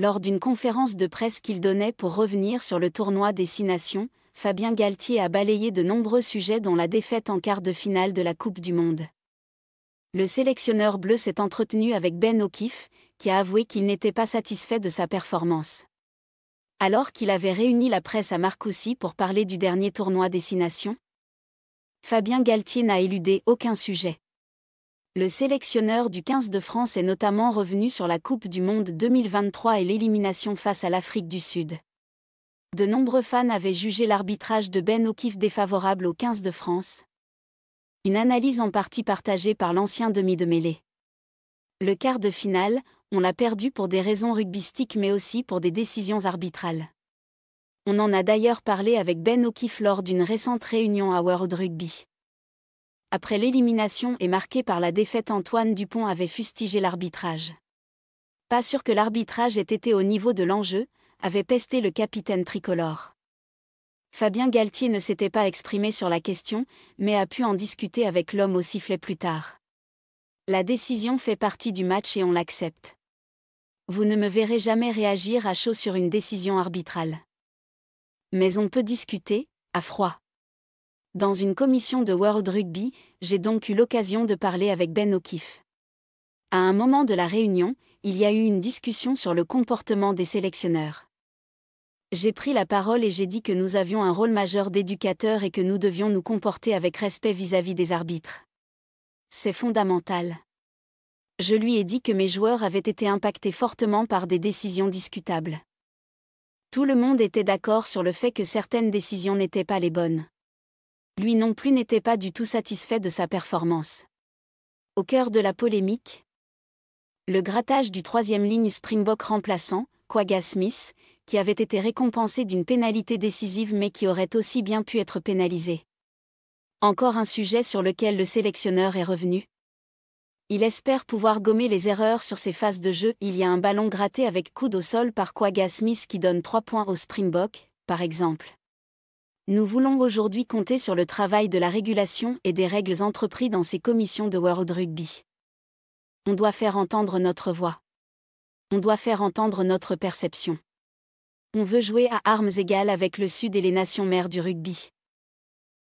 lors d'une conférence de presse qu'il donnait pour revenir sur le tournoi des Nations, Fabien Galtier a balayé de nombreux sujets dont la défaite en quart de finale de la Coupe du Monde. Le sélectionneur bleu s'est entretenu avec Ben O'Keefe, qui a avoué qu'il n'était pas satisfait de sa performance. Alors qu'il avait réuni la presse à Marcoussi pour parler du dernier tournoi des Nations, Fabien Galtier n'a éludé aucun sujet. Le sélectionneur du 15 de France est notamment revenu sur la Coupe du Monde 2023 et l'élimination face à l'Afrique du Sud. De nombreux fans avaient jugé l'arbitrage de Ben O'Keefe défavorable au 15 de France. Une analyse en partie partagée par l'ancien demi de mêlée. Le quart de finale, on l'a perdu pour des raisons rugbystiques mais aussi pour des décisions arbitrales. On en a d'ailleurs parlé avec Ben O'Keefe lors d'une récente réunion à World Rugby après l'élimination et marqué par la défaite Antoine Dupont avait fustigé l'arbitrage. Pas sûr que l'arbitrage ait été au niveau de l'enjeu, avait pesté le capitaine tricolore. Fabien Galtier ne s'était pas exprimé sur la question, mais a pu en discuter avec l'homme au sifflet plus tard. La décision fait partie du match et on l'accepte. Vous ne me verrez jamais réagir à chaud sur une décision arbitrale. Mais on peut discuter, à froid. Dans une commission de World Rugby, j'ai donc eu l'occasion de parler avec Ben O'Keefe. À un moment de la réunion, il y a eu une discussion sur le comportement des sélectionneurs. J'ai pris la parole et j'ai dit que nous avions un rôle majeur d'éducateur et que nous devions nous comporter avec respect vis à -vis des arbitres. C'est fondamental. Je lui ai dit que mes joueurs avaient été impactés fortement par des décisions discutables. Tout le monde était d'accord sur le fait que certaines décisions n'étaient pas les bonnes lui non plus n'était pas du tout satisfait de sa performance. Au cœur de la polémique, le grattage du troisième ligne Springbok remplaçant, Quagga Smith, qui avait été récompensé d'une pénalité décisive mais qui aurait aussi bien pu être pénalisé. Encore un sujet sur lequel le sélectionneur est revenu. Il espère pouvoir gommer les erreurs sur ses phases de jeu. Il y a un ballon gratté avec coude au sol par Quagga Smith qui donne 3 points au Springbok, par exemple. Nous voulons aujourd'hui compter sur le travail de la régulation et des règles entrepris dans ces commissions de World Rugby. On doit faire entendre notre voix. On doit faire entendre notre perception. On veut jouer à armes égales avec le Sud et les nations mères du rugby.